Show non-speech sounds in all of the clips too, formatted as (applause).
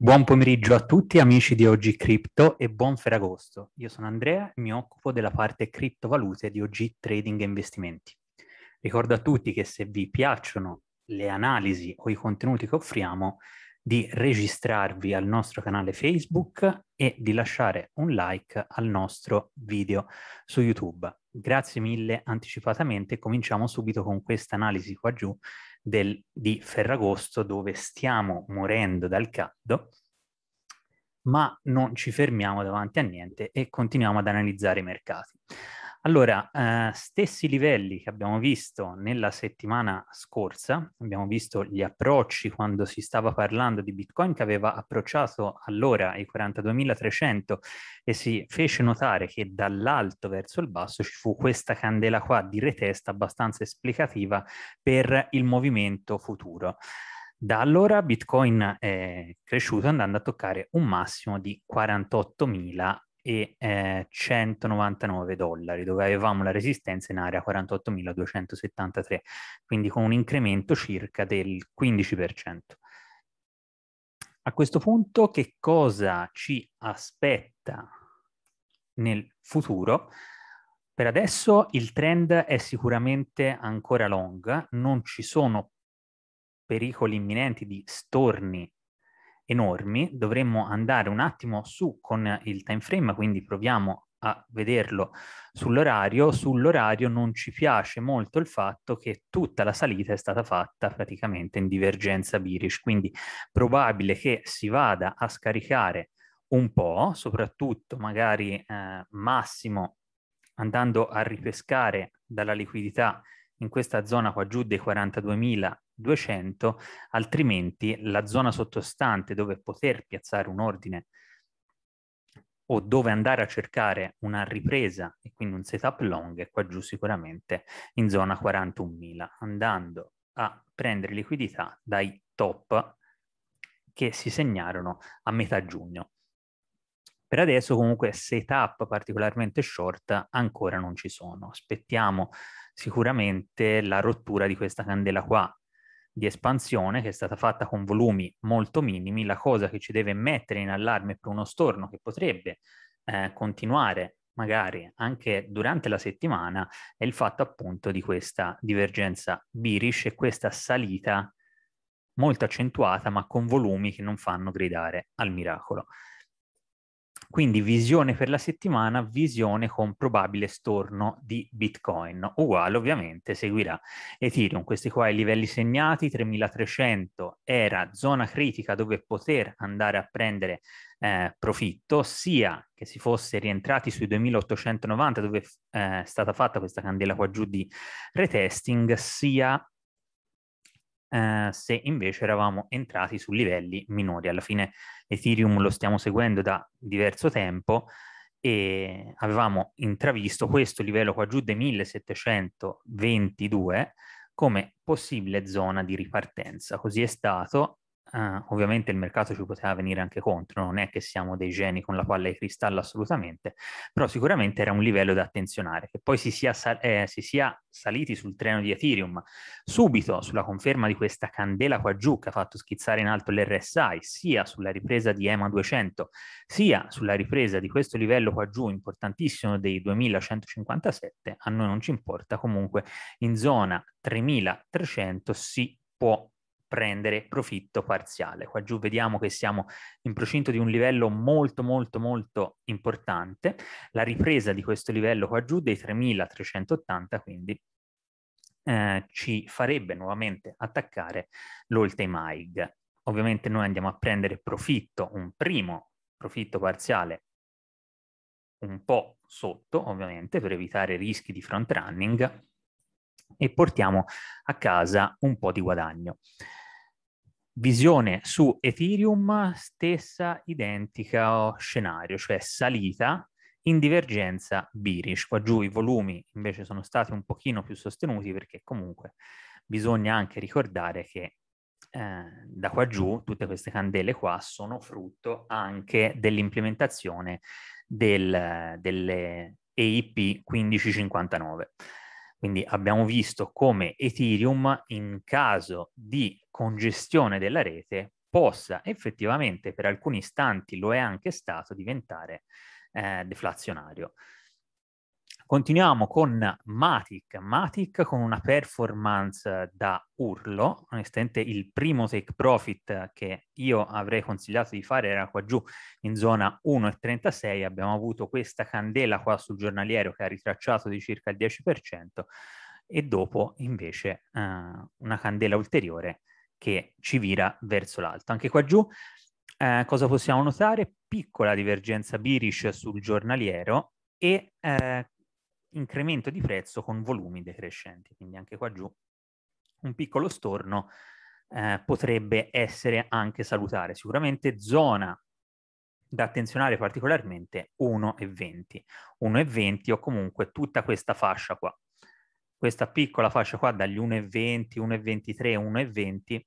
Buon pomeriggio a tutti amici di Oggi Crypto e buon Ferragosto. Io sono Andrea e mi occupo della parte criptovalute di Oggi Trading e Investimenti. Ricordo a tutti che se vi piacciono le analisi o i contenuti che offriamo, di registrarvi al nostro canale Facebook e di lasciare un like al nostro video su YouTube. Grazie mille anticipatamente, cominciamo subito con questa analisi qua giù del, di Ferragosto dove stiamo morendo dal caldo ma non ci fermiamo davanti a niente e continuiamo ad analizzare i mercati. Allora, eh, stessi livelli che abbiamo visto nella settimana scorsa, abbiamo visto gli approcci quando si stava parlando di Bitcoin che aveva approcciato allora i 42.300 e si fece notare che dall'alto verso il basso ci fu questa candela qua di retesta abbastanza esplicativa per il movimento futuro. Da allora Bitcoin è cresciuto andando a toccare un massimo di 48.000 e eh, 199 dollari, dove avevamo la resistenza in area 48.273, quindi con un incremento circa del 15%. A questo punto che cosa ci aspetta nel futuro? Per adesso il trend è sicuramente ancora long, non ci sono pericoli imminenti di storni enormi, dovremmo andare un attimo su con il time frame, quindi proviamo a vederlo sull'orario. Sull'orario non ci piace molto il fatto che tutta la salita è stata fatta praticamente in divergenza Birish, quindi probabile che si vada a scaricare un po', soprattutto magari eh, massimo andando a ripescare dalla liquidità in questa zona qua giù dei 42.000 200, altrimenti la zona sottostante dove poter piazzare un ordine o dove andare a cercare una ripresa e quindi un setup long è qua giù sicuramente in zona 41.000, andando a prendere liquidità dai top che si segnarono a metà giugno. Per adesso comunque setup particolarmente short ancora non ci sono. Aspettiamo sicuramente la rottura di questa candela qua di espansione che è stata fatta con volumi molto minimi, la cosa che ci deve mettere in allarme per uno storno che potrebbe eh, continuare magari anche durante la settimana è il fatto appunto di questa divergenza birish e questa salita molto accentuata ma con volumi che non fanno gridare al miracolo. Quindi visione per la settimana, visione con probabile storno di Bitcoin. Uguale ovviamente seguirà Ethereum. Questi qua i livelli segnati, 3300 era zona critica dove poter andare a prendere eh, profitto, sia che si fosse rientrati sui 2890 dove eh, è stata fatta questa candela qua giù di retesting, sia eh, se invece eravamo entrati su livelli minori. Alla fine Ethereum lo stiamo seguendo da diverso tempo e avevamo intravisto questo livello qua giù dei 1722 come possibile zona di ripartenza. Così è stato Uh, ovviamente il mercato ci poteva venire anche contro, non è che siamo dei geni con la palla di cristallo assolutamente, però sicuramente era un livello da attenzionare, che poi si sia, sal- eh, si sia saliti sul treno di Ethereum subito sulla conferma di questa candela qua giù che ha fatto schizzare in alto l'RSI, sia sulla ripresa di EMA 200, sia sulla ripresa di questo livello qua giù importantissimo dei 2157, a noi non ci importa, comunque in zona 3300 si può prendere profitto parziale. Qua giù vediamo che siamo in procinto di un livello molto molto molto importante, la ripresa di questo livello qua giù dei 3380 quindi eh, ci farebbe nuovamente attaccare l'all time high. Ovviamente noi andiamo a prendere profitto, un primo profitto parziale un po' sotto ovviamente per evitare rischi di front running e portiamo a casa un po' di guadagno. Visione su Ethereum, stessa identica scenario, cioè salita in divergenza bearish. Qua giù i volumi invece sono stati un pochino più sostenuti perché comunque bisogna anche ricordare che eh, da qua giù tutte queste candele qua sono frutto anche dell'implementazione del, delle EIP 1559. Quindi abbiamo visto come Ethereum in caso di congestione della rete possa effettivamente per alcuni istanti, lo è anche stato, diventare eh, deflazionario. Continuiamo con Matic. Matic con una performance da urlo, onestamente il primo take profit che io avrei consigliato di fare era qua giù in zona 1,36, abbiamo avuto questa candela qua sul giornaliero che ha ritracciato di circa il 10% e dopo invece eh, una candela ulteriore che ci vira verso l'alto. Anche qua giù eh, cosa possiamo notare? Piccola divergenza bearish sul giornaliero e eh, incremento di prezzo con volumi decrescenti, quindi anche qua giù un piccolo storno eh, potrebbe essere anche salutare. Sicuramente zona da attenzionare particolarmente 1,20, 1,20 o comunque tutta questa fascia qua. Questa piccola fascia qua dagli 1,20, 1,23, 1,20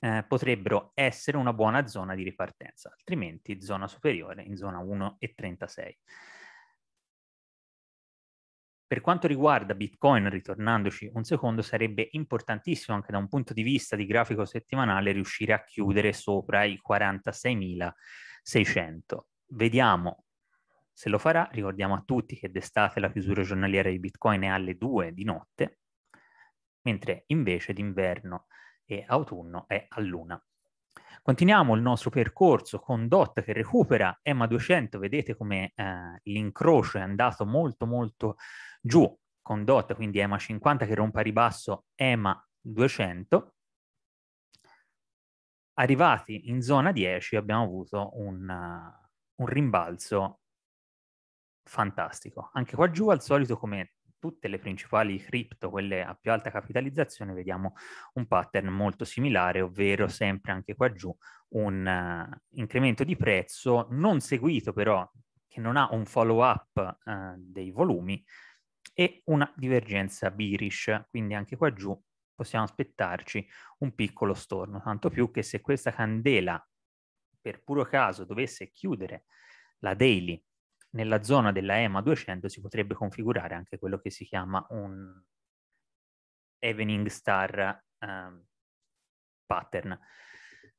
eh, potrebbero essere una buona zona di ripartenza, altrimenti zona superiore in zona 1,36. Per quanto riguarda Bitcoin, ritornandoci un secondo, sarebbe importantissimo anche da un punto di vista di grafico settimanale riuscire a chiudere sopra i 46.600. Vediamo se lo farà. Ricordiamo a tutti che d'estate la chiusura giornaliera di Bitcoin è alle 2 di notte, mentre invece d'inverno e autunno è all'una. Continuiamo il nostro percorso con Dot che recupera EMA 200, vedete come eh, l'incrocio è andato molto molto giù con Dot, quindi EMA 50 che rompa ribasso EMA 200. Arrivati in zona 10 abbiamo avuto un, uh, un rimbalzo fantastico. Anche qua giù al solito come tutte le principali cripto, quelle a più alta capitalizzazione, vediamo un pattern molto similare, ovvero sempre anche qua giù un uh, incremento di prezzo non seguito però, che non ha un follow up uh, dei volumi e una divergenza bearish, quindi anche qua giù possiamo aspettarci un piccolo storno, tanto più che se questa candela per puro caso dovesse chiudere la daily nella zona della EMA 200 si potrebbe configurare anche quello che si chiama un Evening Star um, pattern,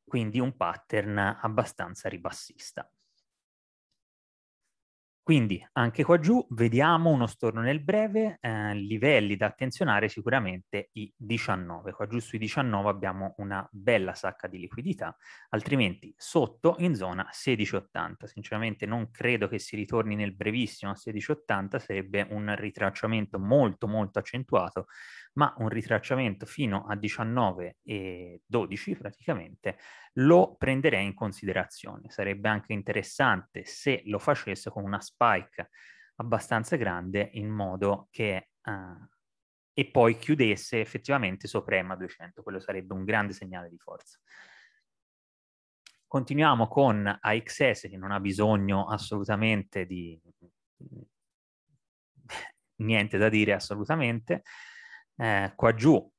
quindi un pattern abbastanza ribassista. Quindi anche qua giù vediamo uno storno nel breve, eh, livelli da attenzionare sicuramente i 19. Qua giù sui 19 abbiamo una bella sacca di liquidità, altrimenti sotto in zona 16,80. Sinceramente non credo che si ritorni nel brevissimo a 16,80, sarebbe un ritracciamento molto molto accentuato ma un ritracciamento fino a 19,12 praticamente lo prenderei in considerazione. Sarebbe anche interessante se lo facesse con una spike abbastanza grande in modo che... Uh, e poi chiudesse effettivamente sopra EMA 200, quello sarebbe un grande segnale di forza. Continuiamo con AXS che non ha bisogno assolutamente di (laughs) niente da dire assolutamente, eh, qua giù,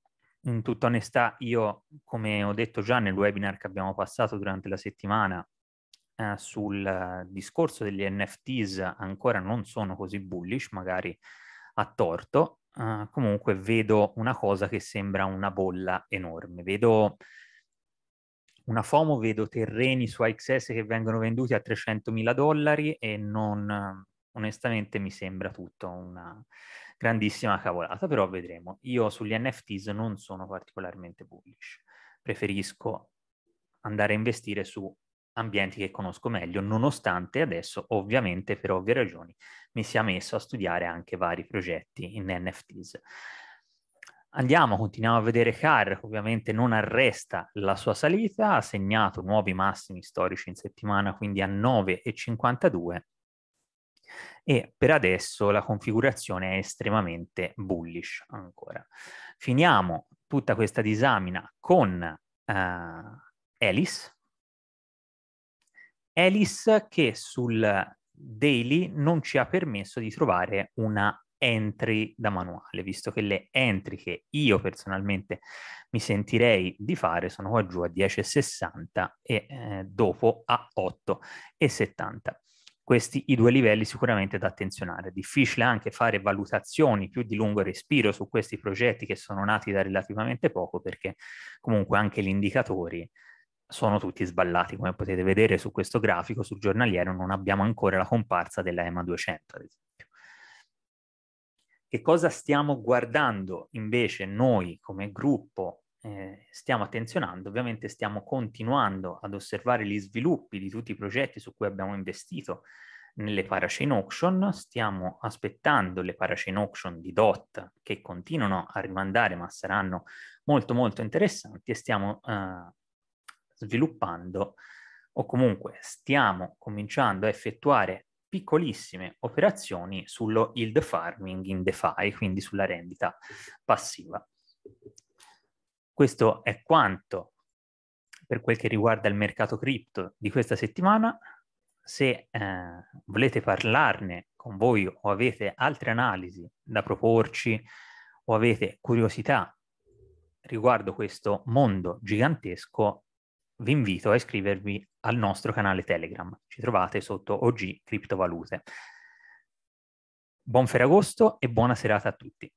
in tutta onestà, io, come ho detto già nel webinar che abbiamo passato durante la settimana, eh, sul eh, discorso degli NFTs ancora non sono così bullish, magari a torto, Uh, comunque vedo una cosa che sembra una bolla enorme. Vedo una FOMO, vedo terreni su AXS che vengono venduti a 300 mila dollari e non, onestamente mi sembra tutto una grandissima cavolata, però vedremo. Io sugli NFTs non sono particolarmente bullish, preferisco andare a investire su ambienti che conosco meglio, nonostante adesso, ovviamente, per ovvie ragioni, mi sia messo a studiare anche vari progetti in NFTs. Andiamo, continuiamo a vedere Car, ovviamente non arresta la sua salita, ha segnato nuovi massimi storici in settimana, quindi a 9,52 e per adesso la configurazione è estremamente bullish ancora. Finiamo tutta questa disamina con eh, Alice. Alice che sul daily non ci ha permesso di trovare una entry da manuale, visto che le entry che io personalmente mi sentirei di fare sono qua giù a 10,60 e eh, dopo a 8,70 questi i due livelli sicuramente da attenzionare. È difficile anche fare valutazioni più di lungo respiro su questi progetti che sono nati da relativamente poco perché comunque anche gli indicatori sono tutti sballati, come potete vedere su questo grafico, sul giornaliero non abbiamo ancora la comparsa della EMA 200 ad esempio. Che cosa stiamo guardando invece noi come gruppo eh, stiamo attenzionando, ovviamente stiamo continuando ad osservare gli sviluppi di tutti i progetti su cui abbiamo investito nelle parachain auction, stiamo aspettando le parachain auction di DOT che continuano a rimandare ma saranno molto molto interessanti e stiamo eh, sviluppando o comunque stiamo cominciando a effettuare piccolissime operazioni sullo yield farming in DeFi, quindi sulla rendita passiva. Questo è quanto per quel che riguarda il mercato cripto di questa settimana. Se eh, volete parlarne con voi o avete altre analisi da proporci o avete curiosità riguardo questo mondo gigantesco, vi invito a iscrivervi al nostro canale Telegram. Ci trovate sotto OG Criptovalute. Buon Ferragosto e buona serata a tutti.